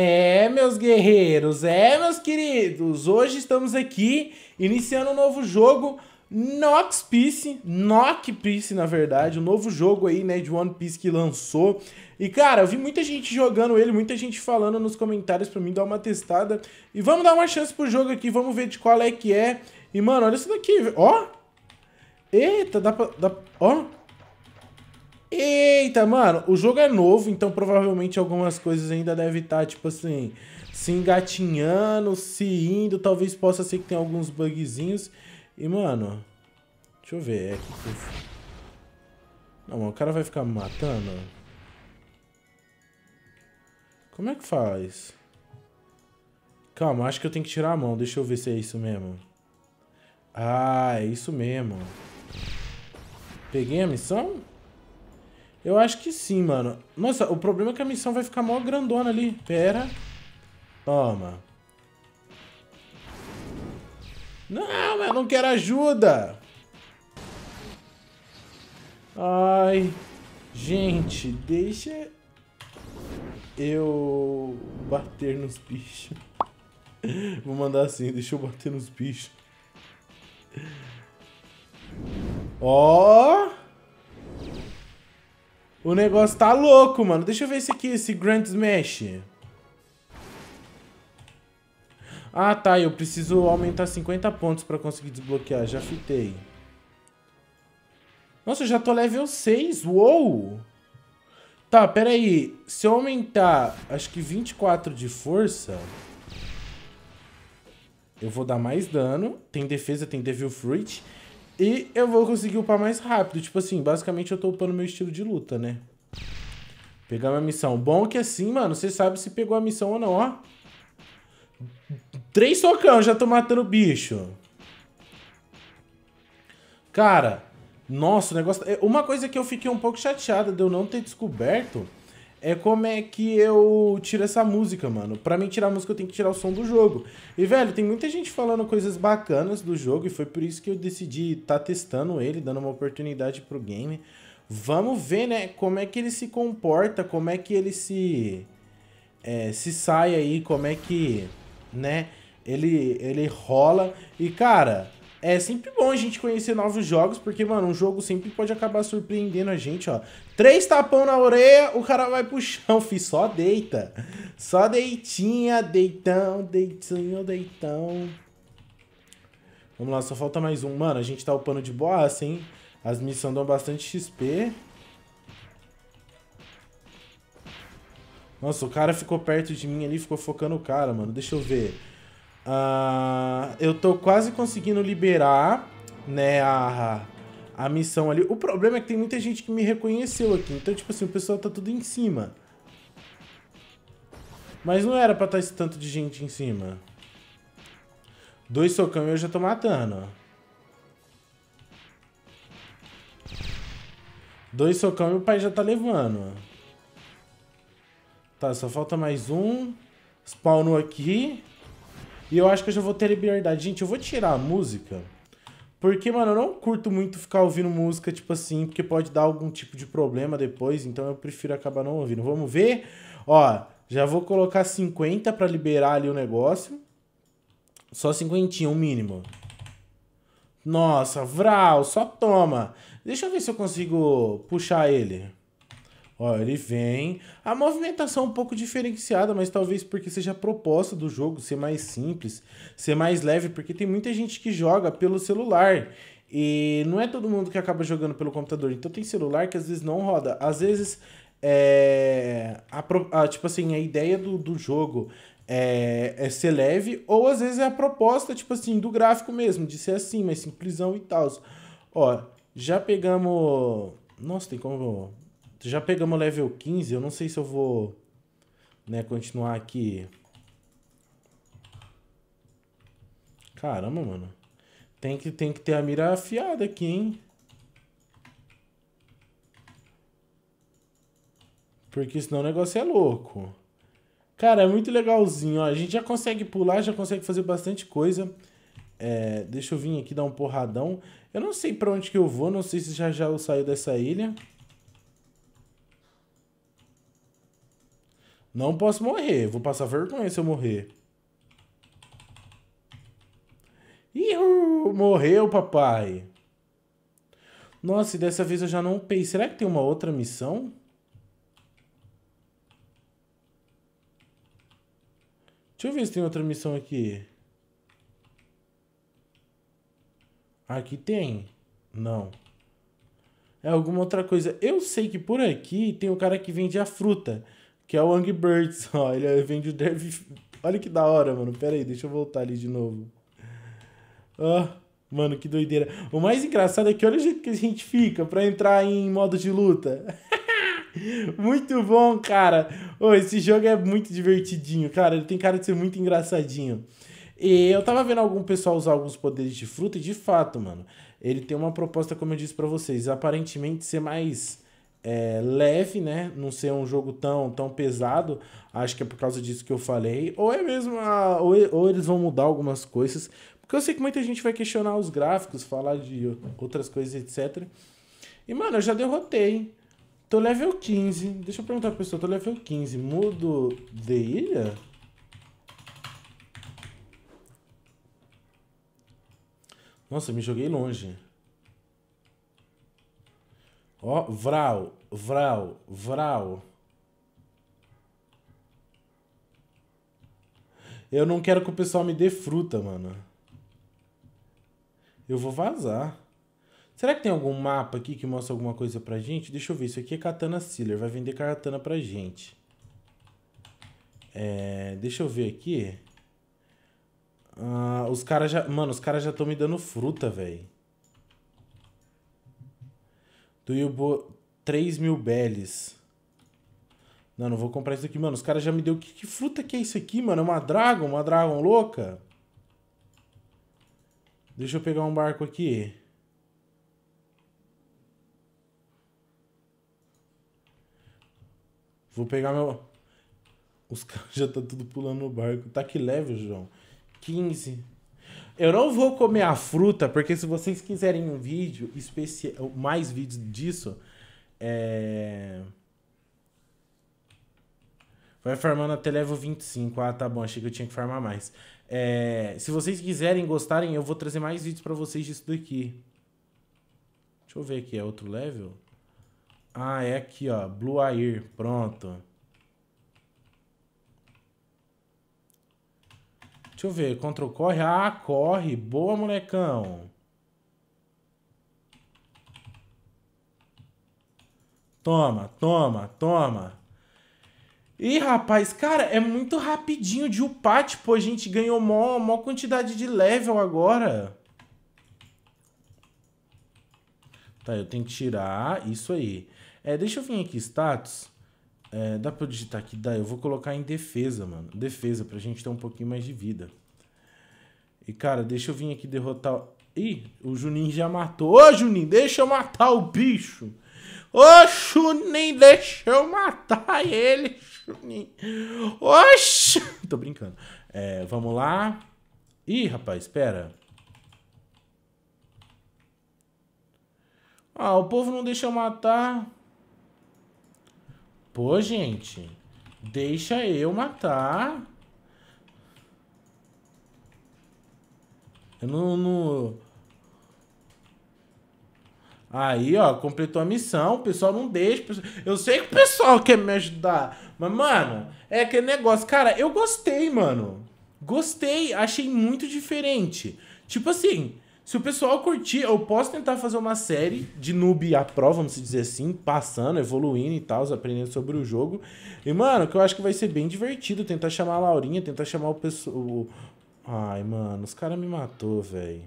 É, meus guerreiros, é, meus queridos, hoje estamos aqui iniciando um novo jogo, Nox Piece, Nox Piece, na verdade, o um novo jogo aí, né, de One Piece que lançou. E, cara, eu vi muita gente jogando ele, muita gente falando nos comentários pra mim dar uma testada. E vamos dar uma chance pro jogo aqui, vamos ver de qual é que é. E, mano, olha isso daqui, ó. Eita, dá pra... Dá, ó, Eita, mano, o jogo é novo, então provavelmente algumas coisas ainda devem estar, tá, tipo assim, se engatinhando, se indo. Talvez possa ser que tenha alguns bugzinhos. E, mano, deixa eu ver. É que... Não, o cara vai ficar me matando. Como é que faz? Calma, acho que eu tenho que tirar a mão. Deixa eu ver se é isso mesmo. Ah, é isso mesmo. Peguei a missão? Eu acho que sim, mano. Nossa, o problema é que a missão vai ficar mó grandona ali. Pera. Toma. Não, eu não quero ajuda. Ai. Gente, deixa eu bater nos bichos. Vou mandar assim, deixa eu bater nos bichos. Ó! Oh! O negócio tá louco, mano. Deixa eu ver esse aqui, esse Grand Smash. Ah, tá. Eu preciso aumentar 50 pontos pra conseguir desbloquear. Já fitei. Nossa, eu já tô level 6. Uou! Tá, pera aí. Se eu aumentar, acho que 24 de força... Eu vou dar mais dano. Tem defesa, tem Devil Fruit. E eu vou conseguir upar mais rápido. Tipo assim, basicamente eu tô upando meu estilo de luta, né? Pegar minha missão. Bom que assim, mano, você sabe se pegou a missão ou não, ó. Três socão, já tô matando o bicho. Cara, nossa, o negócio... É, uma coisa que eu fiquei um pouco chateada de eu não ter descoberto é como é que eu tiro essa música, mano. Pra mim, tirar a música, eu tenho que tirar o som do jogo. E, velho, tem muita gente falando coisas bacanas do jogo, e foi por isso que eu decidi estar tá testando ele, dando uma oportunidade pro game. Vamos ver, né, como é que ele se comporta, como é que ele se... É, se sai aí, como é que, né, ele, ele rola. E, cara, é sempre bom a gente conhecer novos jogos, porque, mano, um jogo sempre pode acabar surpreendendo a gente, ó. Três tapão na orelha, o cara vai pro chão, fi, só deita. Só deitinha, deitão, deitinho, deitão. Vamos lá, só falta mais um. Mano, a gente tá upando de boa hein? As missões dão bastante XP. Nossa, o cara ficou perto de mim ali, ficou focando o cara, mano. Deixa eu ver. Uh, eu tô quase conseguindo liberar, né, a, a missão ali. O problema é que tem muita gente que me reconheceu aqui. Então, tipo assim, o pessoal tá tudo em cima. Mas não era pra estar tá esse tanto de gente em cima. Dois socão e eu já tô matando, Dois socão e o pai já tá levando, Tá, só falta mais um. Spawnou aqui. E eu acho que eu já vou ter liberdade. Gente, eu vou tirar a música. Porque, mano, eu não curto muito ficar ouvindo música, tipo assim, porque pode dar algum tipo de problema depois, então eu prefiro acabar não ouvindo. Vamos ver? Ó, já vou colocar 50 para liberar ali o negócio. Só 50, um mínimo. Nossa, Vral, só toma. Deixa eu ver se eu consigo puxar ele. Ó, ele vem. A movimentação é um pouco diferenciada, mas talvez porque seja a proposta do jogo ser mais simples, ser mais leve, porque tem muita gente que joga pelo celular. E não é todo mundo que acaba jogando pelo computador. Então tem celular que às vezes não roda. Às vezes, é, a, a, tipo assim, a ideia do, do jogo é, é ser leve, ou às vezes é a proposta, tipo assim, do gráfico mesmo, de ser assim, mais simplesão e tal. Ó, já pegamos. Nossa, tem como já pegamos level 15, eu não sei se eu vou né, continuar aqui. Caramba, mano. Tem que, tem que ter a mira afiada aqui, hein? Porque senão o negócio é louco. Cara, é muito legalzinho, ó. A gente já consegue pular, já consegue fazer bastante coisa. É, deixa eu vir aqui dar um porradão. Eu não sei pra onde que eu vou, não sei se já já eu saio dessa ilha. Não posso morrer. Vou passar vergonha se eu morrer. Ihu! Morreu, papai. Nossa, e dessa vez eu já não pei. Será que tem uma outra missão? Deixa eu ver se tem outra missão aqui. Aqui tem? Não. É alguma outra coisa. Eu sei que por aqui tem o cara que vende a fruta que é o Angry Birds, ó. Ele é- vende o Dev. Olha que da hora, mano. Pera aí, deixa eu voltar ali de novo. Ó, mano, que doideira. O mais engraçado é que olha o jeito que a gente fica pra entrar em modo de luta. muito bom, cara. Oh, esse jogo é muito divertidinho, cara. Ele tem cara de ser muito engraçadinho. E eu tava vendo algum pessoal usar alguns poderes de fruta e de fato, mano, ele tem uma proposta, como eu disse para vocês, aparentemente ser mais é, leve, né? Não ser um jogo tão, tão pesado. Acho que é por causa disso que eu falei. Ou é mesmo. A, ou, ou eles vão mudar algumas coisas. Porque eu sei que muita gente vai questionar os gráficos, falar de outras coisas, etc. E, mano, eu já derrotei. Tô level 15. Deixa eu perguntar pra pessoa, tô level 15. Mudo de ilha? Nossa, me joguei longe. Ó, oh, vral, vral, vral. Eu não quero que o pessoal me dê fruta, mano. Eu vou vazar. Será que tem algum mapa aqui que mostra alguma coisa pra gente? Deixa eu ver. Isso aqui é Katana Sealer. Vai vender Katana pra gente. É, deixa eu ver aqui. Ah, os caras já... Mano, os caras já estão me dando fruta, velho. Do Yubo 3 mil beles. Não, não vou comprar isso aqui, mano. Os caras já me deu... Que, que fruta que é isso aqui, mano? É uma dragon? Uma dragon louca? Deixa eu pegar um barco aqui. Vou pegar meu... Os caras já tá tudo pulando no barco. Tá que level, João? 15... Eu não vou comer a fruta, porque se vocês quiserem um vídeo especial, mais vídeos disso, é... Vai farmando até level 25. Ah, tá bom, achei que eu tinha que farmar mais. É... Se vocês quiserem, gostarem, eu vou trazer mais vídeos pra vocês disso daqui. Deixa eu ver aqui, é outro level? Ah, é aqui, ó. Blue Air, pronto. Deixa eu ver. Ctrl corre. Ah, corre. Boa, molecão. Toma, toma, toma. E rapaz, cara, é muito rapidinho de upar. Tipo, a gente ganhou mó, mó quantidade de level agora. Tá, eu tenho que tirar isso aí. É, deixa eu vir aqui, status. É, dá pra eu digitar aqui? Dá. Eu vou colocar em defesa, mano. Defesa, pra gente ter um pouquinho mais de vida. E, cara, deixa eu vir aqui derrotar... Ih, o Juninho já matou. Ô, Juninho, deixa eu matar o bicho. Ô, Juninho, deixa eu matar ele, Juninho. Oxi! Tô brincando. É, vamos lá. Ih, rapaz, espera. Ah, o povo não deixa eu matar... Pô, gente. Deixa eu matar. Eu não... não... Aí, ó, completou a missão, o pessoal não deixa. Eu sei que o pessoal quer me ajudar, mas, mano, é aquele negócio. Cara, eu gostei, mano. Gostei, achei muito diferente. Tipo assim, se o pessoal curtir, eu posso tentar fazer uma série de noob à prova, vamos dizer assim, passando, evoluindo e tal, aprendendo sobre o jogo. E, mano, que eu acho que vai ser bem divertido tentar chamar a Laurinha, tentar chamar o pessoal. Ai, mano, os caras me matou, velho.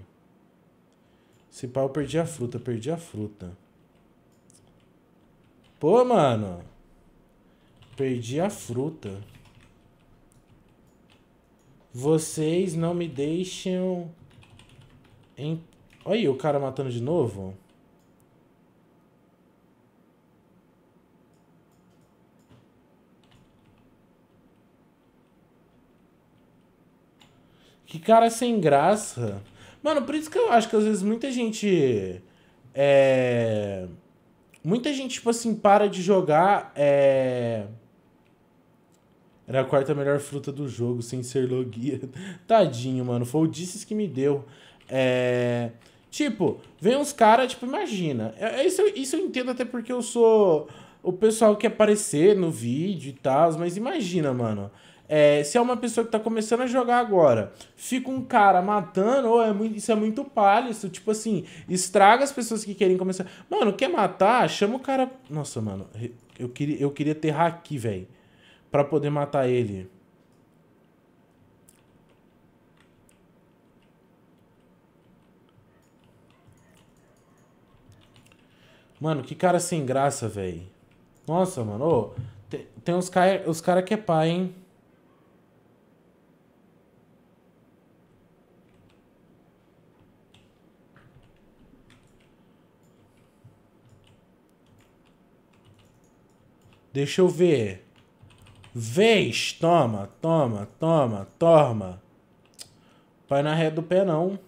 Se pau, eu perdi a fruta, perdi a fruta. Pô, mano. Perdi a fruta. Vocês não me deixam em... Olha aí o cara matando de novo. Que cara sem graça. Mano, por isso que eu acho que às vezes muita gente. É... Muita gente, tipo assim, para de jogar. É... Era a quarta melhor fruta do jogo, sem ser logia. Tadinho, mano. Foi o Disses que me deu. É, tipo, vem uns caras, tipo, imagina. É, é, isso, isso eu entendo até porque eu sou. O pessoal que aparecer no vídeo e tal, mas imagina, mano. É, se é uma pessoa que tá começando a jogar agora, fica um cara matando, ou é muito, isso é muito palha, isso, tipo assim, estraga as pessoas que querem começar. Mano, quer matar? Chama o cara. Nossa, mano, eu queria, eu queria ter haki, velho, pra poder matar ele. Mano, que cara sem graça, velho. Nossa, mano. Ô, tem, tem uns caras os cara que é pai, hein? Deixa eu ver. Vez, toma, toma, toma, toma. Pai na ré do pé não.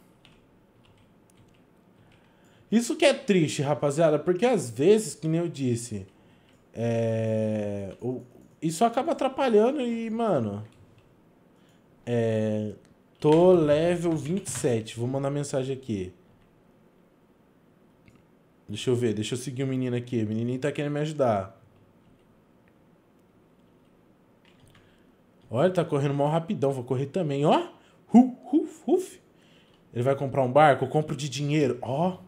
Isso que é triste, rapaziada, porque às vezes, como eu disse, é... o... isso acaba atrapalhando e, mano. É... Tô level 27. Vou mandar mensagem aqui. Deixa eu ver, deixa eu seguir o menino aqui. O menininho tá querendo me ajudar. Olha, ele tá correndo mal rapidão. Vou correr também, ó. Uf, uf, uf. Ele vai comprar um barco? Eu compro de dinheiro. Ó.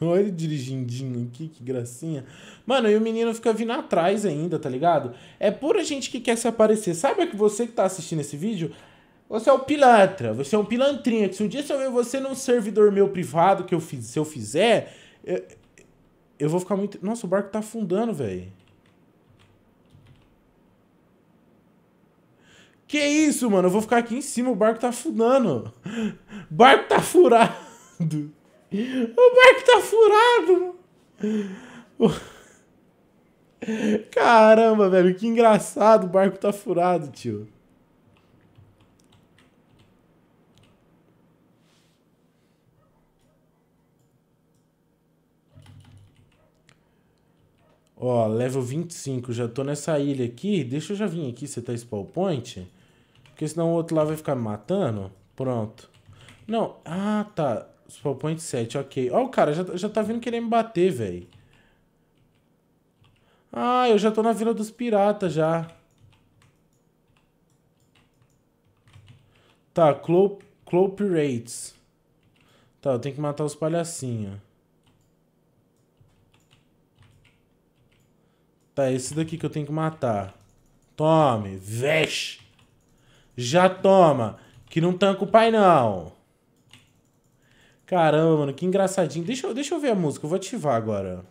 Olha ele dirigindinho aqui, que gracinha. Mano, e o menino fica vindo atrás ainda, tá ligado? É pura gente que quer se aparecer. Sabe que você que tá assistindo esse vídeo, você é o pilantra, você é um pilantrinha. Que se um dia se eu ver você num servidor meu privado que eu fiz, se eu fizer, eu, eu vou ficar muito. Nossa, o barco tá afundando, velho. Que isso, mano? Eu vou ficar aqui em cima, o barco tá afundando. Barco tá furado. O barco tá furado. Caramba, velho, que engraçado. O barco tá furado, tio. Ó, level 25, já tô nessa ilha aqui. Deixa eu já vir aqui, você tá spawn point. Porque senão o outro lá vai ficar me matando. Pronto. Não, ah, tá. PowerPoint 7, ok. Ó, oh, o cara já, já tá vindo querer me bater, velho. Ah, eu já tô na Vila dos Piratas já. Tá, Clo, Clo Pirates. Tá, eu tenho que matar os palhacinhos. Tá, esse daqui que eu tenho que matar. Tome, vesh! Já toma, que não tanca o pai não. Caramba, mano, que engraçadinho. Deixa eu, deixa eu ver a música, eu vou ativar agora.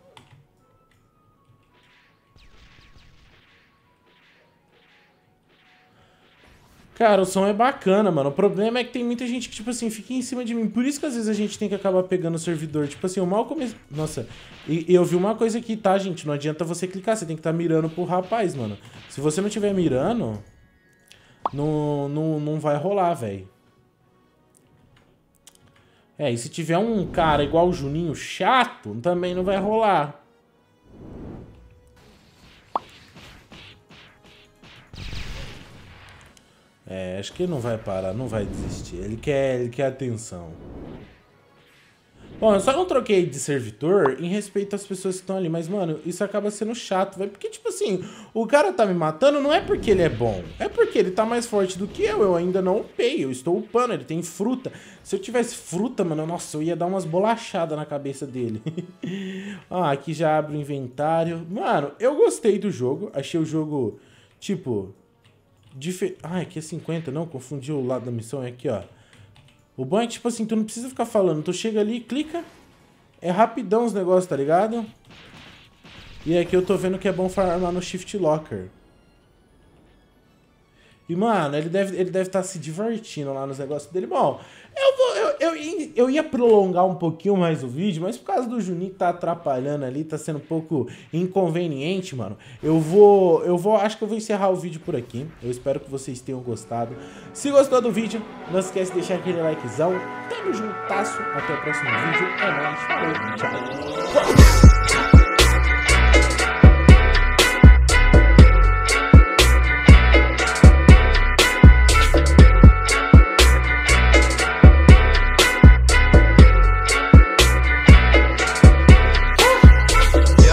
Cara, o som é bacana, mano. O problema é que tem muita gente que, tipo assim, fica em cima de mim. Por isso que às vezes a gente tem que acabar pegando o servidor. Tipo assim, o mal começo. Nossa, e, eu vi uma coisa aqui, tá, gente? Não adianta você clicar, você tem que estar tá mirando pro rapaz, mano. Se você não tiver mirando, não, não, não vai rolar, velho. É, e se tiver um cara igual o Juninho chato, também não vai rolar. É, acho que ele não vai parar, não vai desistir. Ele quer, ele quer atenção. Bom, eu só não troquei de servidor em respeito às pessoas que estão ali. Mas, mano, isso acaba sendo chato, velho. Porque, tipo assim, o cara tá me matando não é porque ele é bom. É porque ele tá mais forte do que eu. Eu ainda não upei, eu estou upando, ele tem fruta. Se eu tivesse fruta, mano, nossa, eu ia dar umas bolachadas na cabeça dele. ah, aqui já abre o inventário. Mano, eu gostei do jogo, achei o jogo, tipo... diferente. Ah, aqui é 50, não, confundi o lado da missão, é aqui, ó. O bom é tipo assim, tu não precisa ficar falando, tu chega ali, clica, é rapidão os negócios, tá ligado? E aqui eu tô vendo que é bom farmar no Shift Locker. E, mano, ele deve estar ele deve tá se divertindo lá nos negócios dele. Bom, eu, vou, eu, eu, eu, ia prolongar um pouquinho mais o vídeo, mas por causa do Juninho que tá atrapalhando ali, tá sendo um pouco inconveniente, mano. Eu vou. Eu vou. Acho que eu vou encerrar o vídeo por aqui. Eu espero que vocês tenham gostado. Se gostou do vídeo, não esquece de deixar aquele likezão. Tamo juntasso. Até o próximo vídeo. É nóis. Falou. Tchau.